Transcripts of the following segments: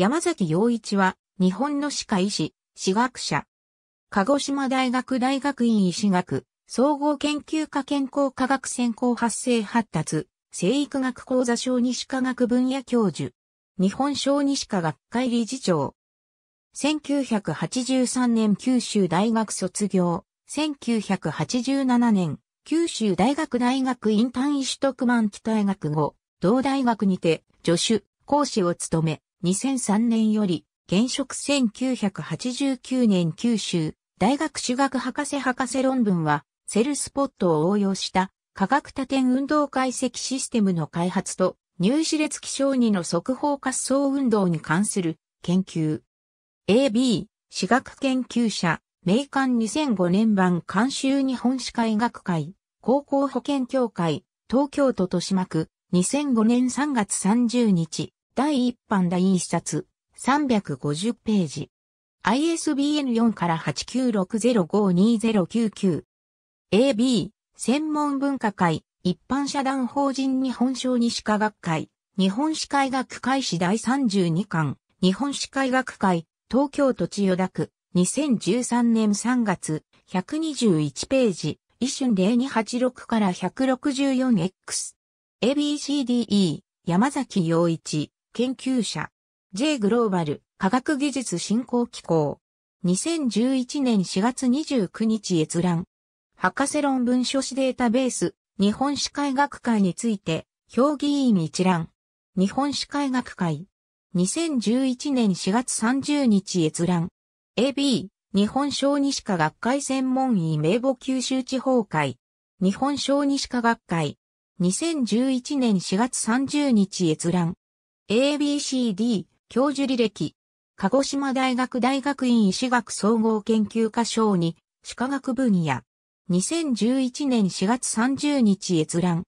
山崎陽一は、日本の歯科医師、歯学者。鹿児島大学大学院医師学、総合研究科健康科学専攻発生発達、生育学講座小児歯科学分野教授。日本小児歯科学会理事長。1983年九州大学卒業。1987年、九州大学大学院単位取得満期大学後、同大学にて、助手、講師を務め、2003年より、現職1989年九州、大学私学博士博士論文は、セルスポットを応用した科学多点運動解析システムの開発と、入試列気象2の速報滑走運動に関する研究。AB、私学研究者、名館2005年版監修日本歯科医学会、高校保健協会、東京都豊島区、2005年3月30日、第1版第1冊、350ページ。ISBN 4から89605209。AB、専門文化会、一般社団法人日本小児歯科学会、日本歯科医学会史第32巻、日本歯科医学会、東京都千代田区、2013年3月、121ページ、一瞬0286から 164X。ABCDE、山崎洋一。研究者、J グローバル科学技術振興機構。2011年4月29日閲覧。博士論文書誌データベース、日本史会学会について、評議員一覧。日本史会学会。2011年4月30日閲覧。AB、日本小児科学会専門医名簿九州地方会。日本小児科学会。2011年4月30日閲覧。ABCD 教授履歴鹿児島大学大学院医師学総合研究科賞に、歯科学分野2011年4月30日閲覧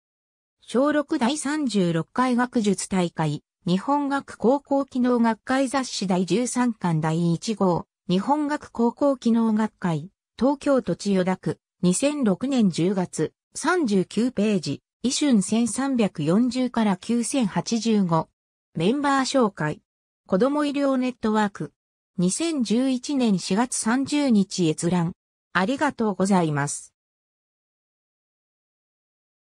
小6第36回学術大会日本学高校機能学会雑誌第13巻第1号日本学高校機能学会東京都千代田区2006年10月39ページ、医春1340から9085、メンバー紹介。子供医療ネットワーク。2011年4月30日閲覧。ありがとうございます。